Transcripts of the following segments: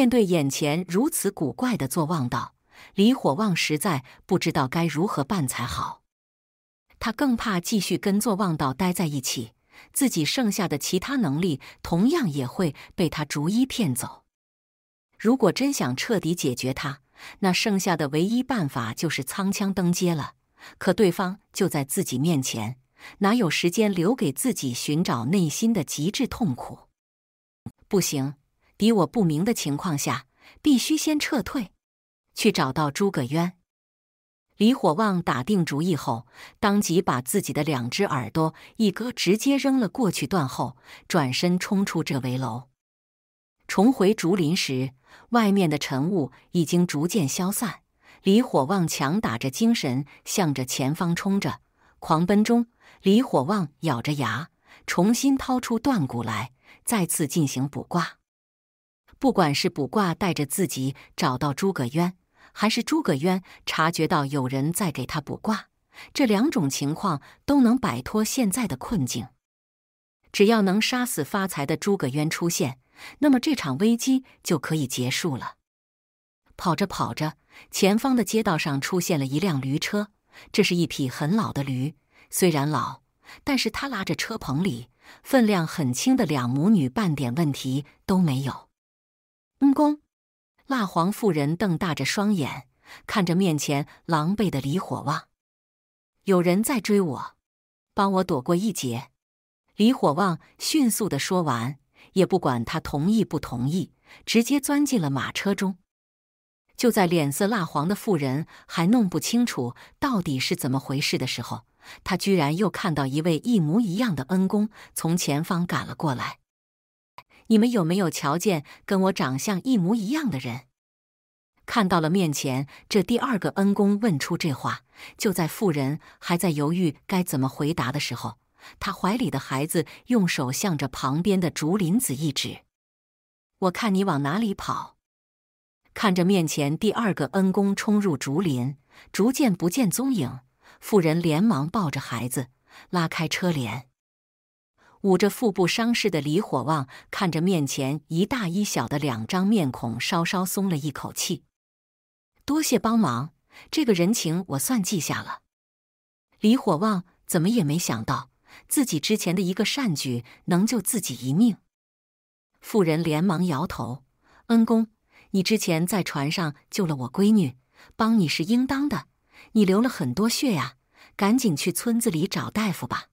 面对眼前如此古怪的坐忘道，李火旺实在不知道该如何办才好。他更怕继续跟坐忘道待在一起，自己剩下的其他能力同样也会被他逐一骗走。如果真想彻底解决他，那剩下的唯一办法就是仓枪登阶了。可对方就在自己面前，哪有时间留给自己寻找内心的极致痛苦？不行。敌我不明的情况下，必须先撤退，去找到诸葛渊。李火旺打定主意后，当即把自己的两只耳朵一割，直接扔了过去，断后转身冲出这围楼。重回竹林时，外面的晨雾已经逐渐消散。李火旺强打着精神，向着前方冲着。狂奔中，李火旺咬着牙，重新掏出断骨来，再次进行卜卦。不管是卜卦带着自己找到诸葛渊，还是诸葛渊察觉到有人在给他卜卦，这两种情况都能摆脱现在的困境。只要能杀死发财的诸葛渊出现，那么这场危机就可以结束了。跑着跑着，前方的街道上出现了一辆驴车，这是一匹很老的驴，虽然老，但是他拉着车棚里分量很轻的两母女，半点问题都没有。恩公，蜡黄妇人瞪大着双眼看着面前狼狈的李火旺。有人在追我，帮我躲过一劫。李火旺迅速的说完，也不管他同意不同意，直接钻进了马车中。就在脸色蜡黄的妇人还弄不清楚到底是怎么回事的时候，他居然又看到一位一模一样的恩公从前方赶了过来。你们有没有瞧见跟我长相一模一样的人？看到了面前这第二个恩公，问出这话，就在妇人还在犹豫该怎么回答的时候，她怀里的孩子用手向着旁边的竹林子一指：“我看你往哪里跑！”看着面前第二个恩公冲入竹林，逐渐不见踪影，妇人连忙抱着孩子，拉开车帘。捂着腹部伤势的李火旺看着面前一大一小的两张面孔，稍稍松了一口气。多谢帮忙，这个人情我算记下了。李火旺怎么也没想到，自己之前的一个善举能救自己一命。妇人连忙摇头：“恩公，你之前在船上救了我闺女，帮你是应当的。你流了很多血呀，赶紧去村子里找大夫吧。”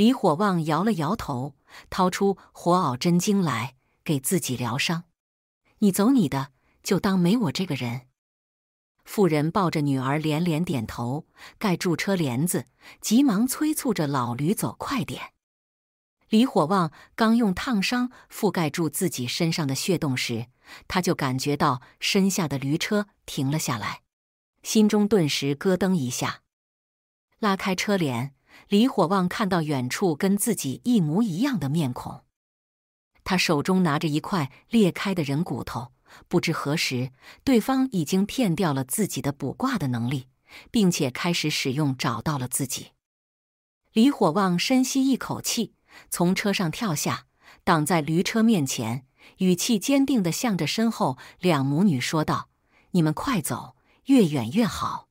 李火旺摇了摇头，掏出火袄真经来给自己疗伤。你走你的，就当没我这个人。妇人抱着女儿连连点头，盖住车帘子，急忙催促着老驴走快点。李火旺刚用烫伤覆盖住自己身上的血洞时，他就感觉到身下的驴车停了下来，心中顿时咯噔一下，拉开车帘。李火旺看到远处跟自己一模一样的面孔，他手中拿着一块裂开的人骨头。不知何时，对方已经骗掉了自己的卜卦的能力，并且开始使用找到了自己。李火旺深吸一口气，从车上跳下，挡在驴车面前，语气坚定地向着身后两母女说道：“你们快走，越远越好。”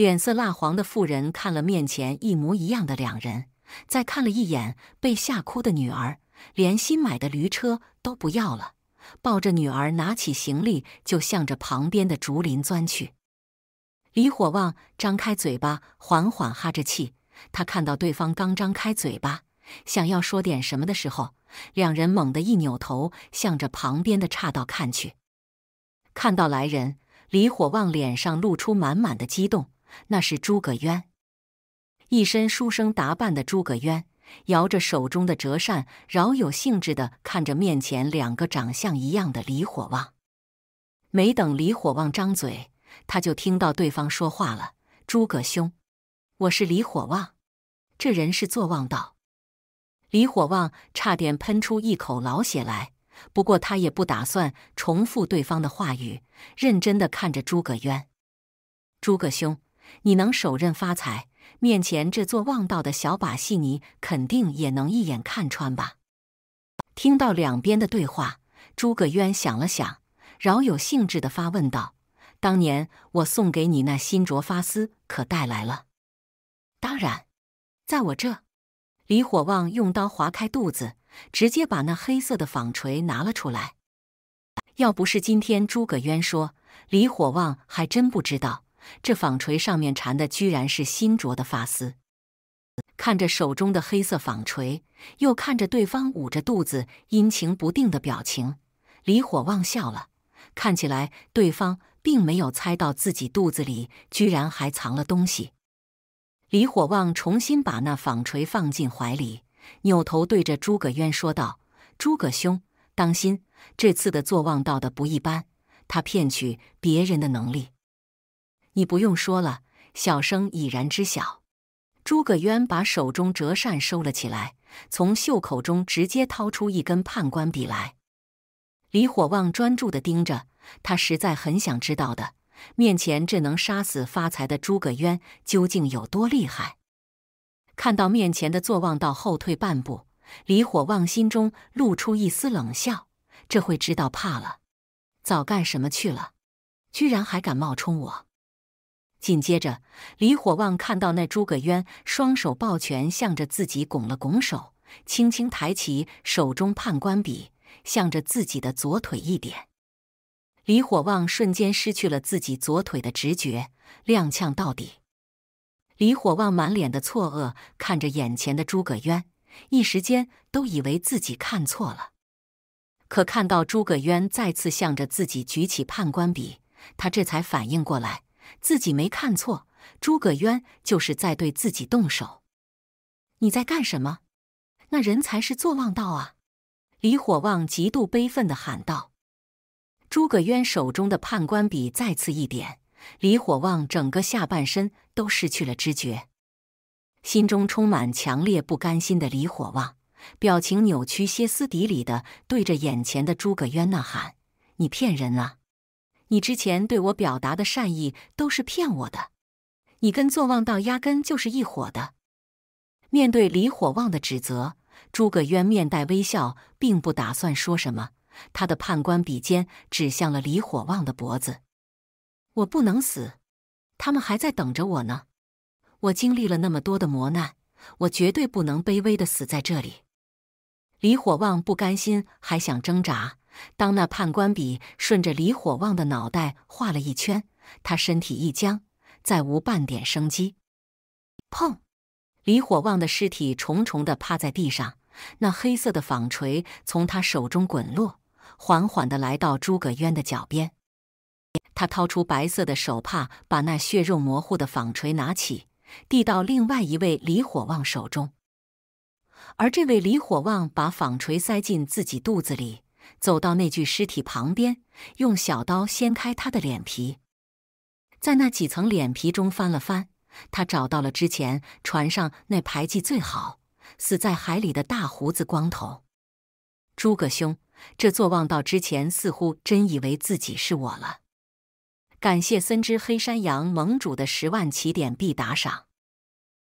脸色蜡黄的妇人看了面前一模一样的两人，再看了一眼被吓哭的女儿，连新买的驴车都不要了，抱着女儿拿起行李就向着旁边的竹林钻去。李火旺张开嘴巴，缓缓哈着气。他看到对方刚张开嘴巴想要说点什么的时候，两人猛地一扭头，向着旁边的岔道看去。看到来人，李火旺脸上露出满满的激动。那是诸葛渊，一身书生打扮的诸葛渊摇着手中的折扇，饶有兴致的看着面前两个长相一样的李火旺。没等李火旺张嘴，他就听到对方说话了：“诸葛兄，我是李火旺，这人是坐望道。”李火旺差点喷出一口老血来，不过他也不打算重复对方的话语，认真的看着诸葛渊：“诸葛兄。”你能手刃发财，面前这座望道的小把戏，你肯定也能一眼看穿吧？听到两边的对话，诸葛渊想了想，饶有兴致的发问道：“当年我送给你那新着发丝，可带来了？”“当然，在我这。”李火旺用刀划开肚子，直接把那黑色的纺锤拿了出来。要不是今天诸葛渊说，李火旺还真不知道。这纺锤上面缠的居然是新着的发丝。看着手中的黑色纺锤，又看着对方捂着肚子、阴晴不定的表情，李火旺笑了。看起来对方并没有猜到自己肚子里居然还藏了东西。李火旺重新把那纺锤放进怀里，扭头对着诸葛渊说道：“诸葛兄，当心，这次的坐忘道的不一般，他骗取别人的能力。”你不用说了，小生已然知晓。诸葛渊把手中折扇收了起来，从袖口中直接掏出一根判官笔来。李火旺专注的盯着他，实在很想知道的面前这能杀死发财的诸葛渊究竟有多厉害。看到面前的坐忘道后退半步，李火旺心中露出一丝冷笑。这会知道怕了，早干什么去了？居然还敢冒充我！紧接着，李火旺看到那诸葛渊双手抱拳，向着自己拱了拱手，轻轻抬起手中判官笔，向着自己的左腿一点。李火旺瞬间失去了自己左腿的直觉，踉跄到底。李火旺满脸的错愕，看着眼前的诸葛渊，一时间都以为自己看错了。可看到诸葛渊再次向着自己举起判官笔，他这才反应过来。自己没看错，诸葛渊就是在对自己动手！你在干什么？那人才是坐忘道啊！李火旺极度悲愤的喊道。诸葛渊手中的判官笔再次一点，李火旺整个下半身都失去了知觉。心中充满强烈不甘心的李火旺，表情扭曲、歇斯底里的对着眼前的诸葛渊呐喊：“你骗人啊！”你之前对我表达的善意都是骗我的，你跟坐望道压根就是一伙的。面对李火旺的指责，诸葛渊面带微笑，并不打算说什么。他的判官笔尖指向了李火旺的脖子。我不能死，他们还在等着我呢。我经历了那么多的磨难，我绝对不能卑微的死在这里。李火旺不甘心，还想挣扎。当那判官笔顺着李火旺的脑袋画了一圈，他身体一僵，再无半点生机。砰！李火旺的尸体重重的趴在地上，那黑色的纺锤从他手中滚落，缓缓的来到诸葛渊的脚边。他掏出白色的手帕，把那血肉模糊的纺锤拿起，递到另外一位李火旺手中。而这位李火旺把纺锤塞进自己肚子里。走到那具尸体旁边，用小刀掀开他的脸皮，在那几层脸皮中翻了翻，他找到了之前船上那排技最好、死在海里的大胡子光头诸葛兄。这坐望道之前似乎真以为自己是我了。感谢森之黑山羊盟主的十万起点币打赏。